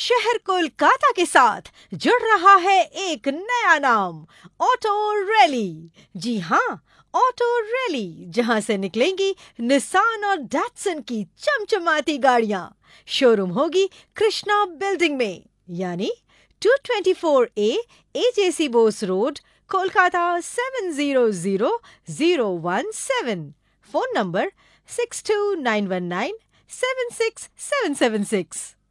शहर कोलकाता के साथ जुड़ रहा है एक नया नाम ऑटो रैली जी हाँ ऑटो रैली जहां से निकलेंगी निसान और डैटसन की चमचमाती गाड़ियां शोरूम होगी कृष्णा बिल्डिंग में यानी 224 A AJC Bose road Kolkata 700017 phone number 6291976776